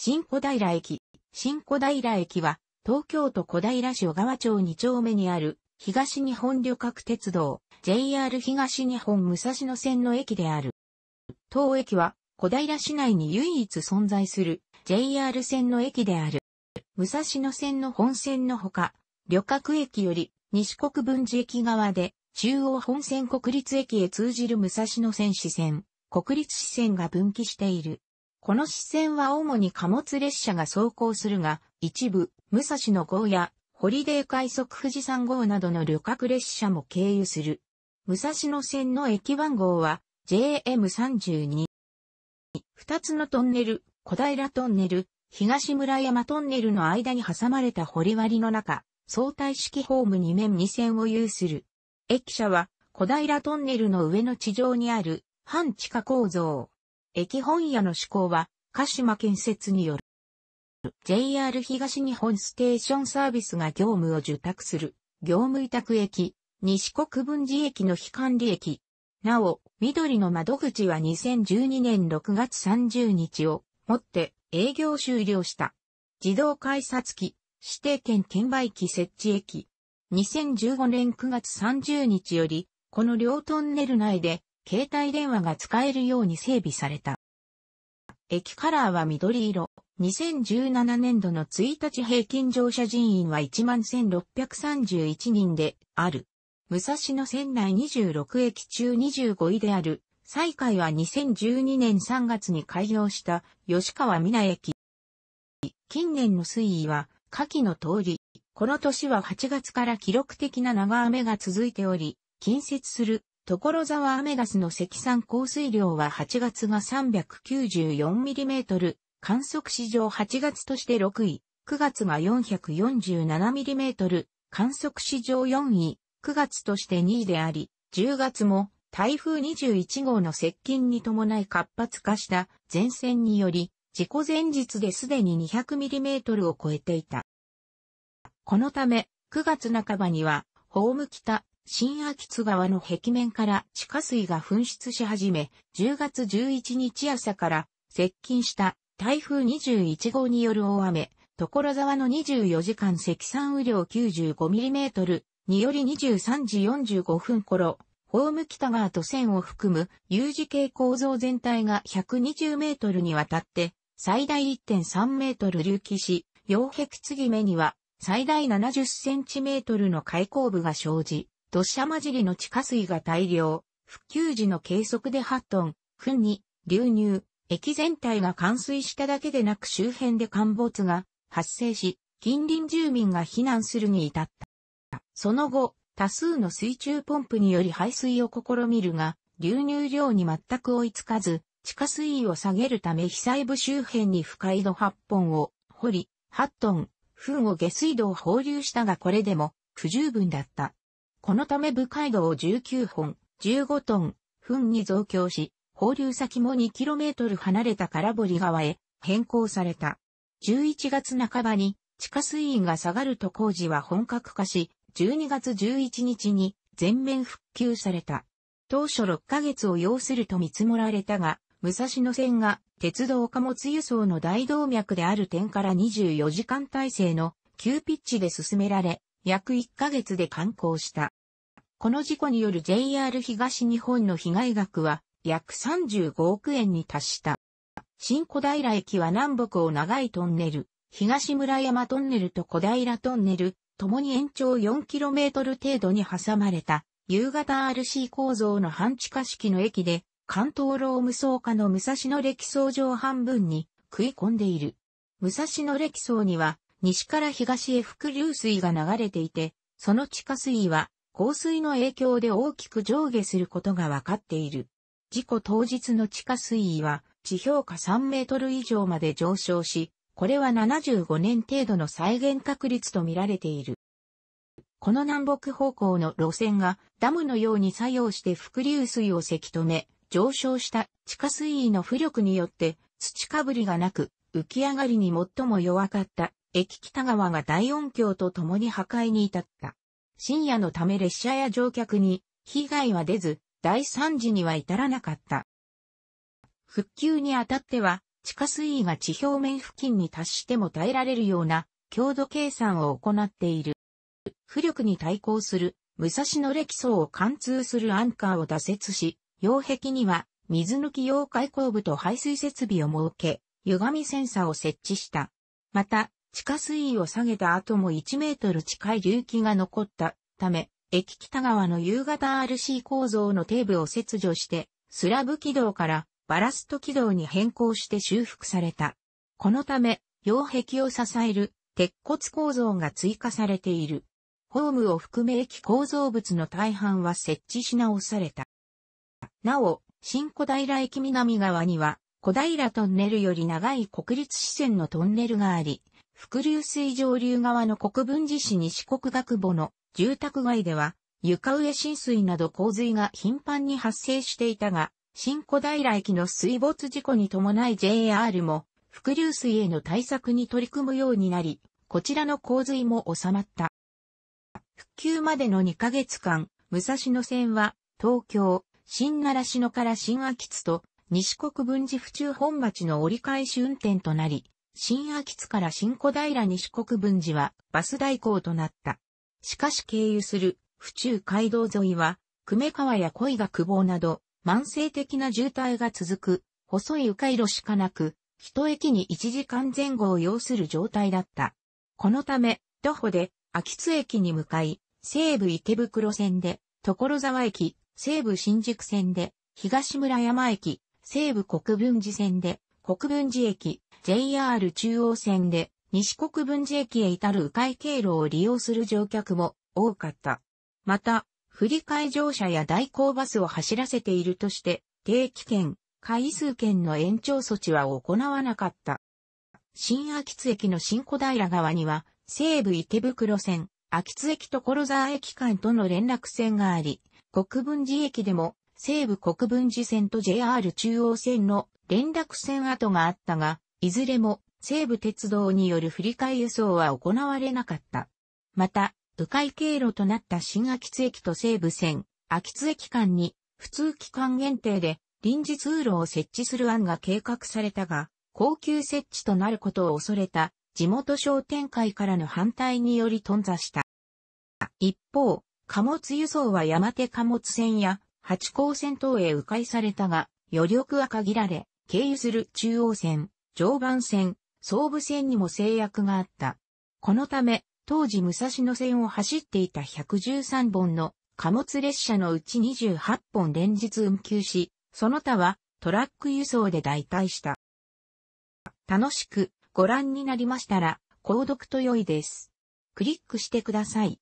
新小平駅。新小平駅は、東京都小平市小川町2丁目にある、東日本旅客鉄道、JR 東日本武蔵野線の駅である。当駅は、小平市内に唯一存在する、JR 線の駅である。武蔵野線の本線のほか、旅客駅より、西国分寺駅側で、中央本線国立駅へ通じる武蔵野線支線、国立支線が分岐している。この支線は主に貨物列車が走行するが、一部、武蔵野号や、ホリデー快速富士山号などの旅客列車も経由する。武蔵野線の駅番号は、JM32。二つのトンネル、小平トンネル、東村山トンネルの間に挟まれた掘割の中、相対式ホーム2面2線を有する。駅舎は、小平トンネルの上の地上にある、半地下構造。駅本屋の施行は、鹿島建設による。JR 東日本ステーションサービスが業務を受託する、業務委託駅、西国分寺駅の非管理駅。なお、緑の窓口は2012年6月30日をもって営業終了した。自動改札機、指定券券売機設置駅。2015年9月30日より、この両トンネル内で携帯電話が使えるように整備された。駅カラーは緑色。2017年度の1日平均乗車人員は11,631人である。武蔵野線内26駅中25位である。最下位は2012年3月に開業した吉川美奈駅。近年の推移は下記の通り、この年は8月から記録的な長雨が続いており、近接する所沢アメダスの積算降水量は8月が 394mm、観測史上8月として6位、9月が 447mm、観測史上4位、9月として2位であり、10月も台風21号の接近に伴い活発化した前線により、事故前日ですでに 200mm を超えていた。このため、9月半ばには、ホーム北新秋津川の壁面から地下水が噴出し始め、10月11日朝から接近した台風21号による大雨、所沢の24時間積算雨量 95mm により23時45分頃、ホーム北側と線を含む U 字形構造全体が120メートルにわたって最大1.3メートル隆起し、擁壁継ぎ目には最大70センチメートルの開口部が生じ、土砂混じりの地下水が大量、復旧時の計測で8トン、糞に流入、液全体が冠水しただけでなく周辺で陥没が発生し、近隣住民が避難するに至った。その後、多数の水中ポンプにより排水を試みるが、流入量に全く追いつかず、地下水位を下げるため被災部周辺に深井戸8本を掘り、8トン、糞を下水道を放流したがこれでも不十分だった。このため部街道を19本、15トン、分に増強し、放流先も 2km 離れた空堀川へ変更された。11月半ばに地下水位が下がると工事は本格化し、12月11日に全面復旧された。当初6ヶ月を要すると見積もられたが、武蔵野線が鉄道貨物輸送の大動脈である点から24時間体制の急ピッチで進められ、約1ヶ月で刊行した。この事故による JR 東日本の被害額は約35億円に達した。新小平駅は南北を長いトンネル、東村山トンネルと小平トンネル、共に延長 4km 程度に挟まれた、夕方 RC 構造の半地下式の駅で、関東ローム層下の武蔵野歴層上半分に食い込んでいる。武蔵野歴層には、西から東へ伏流水が流れていて、その地下水位は、降水の影響で大きく上下することが分かっている。事故当日の地下水位は、地表下3メートル以上まで上昇し、これは75年程度の再現確率と見られている。この南北方向の路線がダムのように作用して伏流水をせき止め、上昇した地下水位の浮力によって土かぶりがなく浮き上がりに最も弱かった駅北側が大音響と共に破壊に至った。深夜のため列車や乗客に被害は出ず、第三次には至らなかった。復旧にあたっては、地下水位が地表面付近に達しても耐えられるような強度計算を行っている。浮力に対抗する武蔵野歴層を貫通するアンカーを打設し、擁壁には水抜き溶解口部と排水設備を設け、歪みセンサーを設置した。また、地下水位を下げた後も1メートル近い隆起が残ったため、駅北側の夕方 RC 構造の底部を切除して、スラブ軌道からバラスト軌道に変更して修復された。このため、擁壁を支える鉄骨構造が追加されている。ホームを含め駅構造物の大半は設置し直された。なお、新小平駅南側には、小平トンネルより長い国立支線のトンネルがあり、伏流水上流側の国分寺市西国学母の住宅街では床上浸水など洪水が頻繁に発生していたが、新小平駅の水没事故に伴い JR も伏流水への対策に取り組むようになり、こちらの洪水も収まった。復旧までの2ヶ月間、武蔵野線は東京、新習志野から新秋津と西国分寺府中本町の折り返し運転となり、新秋津から新小平西国分寺はバス代行となった。しかし経由する府中街道沿いは、久米川や恋が久保など、慢性的な渋滞が続く、細い迂回路しかなく、一駅に1時間前後を要する状態だった。このため、徒歩で、秋津駅に向かい、西武池袋線で、所沢駅、西武新宿線で、東村山駅、西武国分寺線で、国分寺駅、JR 中央線で西国分寺駅へ至る迂回経路を利用する乗客も多かった。また、振り替乗車や代行バスを走らせているとして、定期券、回数券の延長措置は行わなかった。新秋津駅の新小平側には、西武池袋線、秋津駅所沢駅間との連絡線があり、国分寺駅でも西武国分寺線と JR 中央線の連絡線跡があったが、いずれも西武鉄道による振り替え輸送は行われなかった。また、迂回経路となった新秋津駅と西武線、秋津駅間に普通期間限定で臨時通路を設置する案が計画されたが、高級設置となることを恐れた地元商店会からの反対により頓挫した。一方、貨物輸送は山手貨物線や八高線等へ迂回されたが、余力は限られ、経由する中央線、常磐線、総武線にも制約があった。このため、当時武蔵野線を走っていた113本の貨物列車のうち28本連日運休し、その他はトラック輸送で代替した。楽しくご覧になりましたら、購読と良いです。クリックしてください。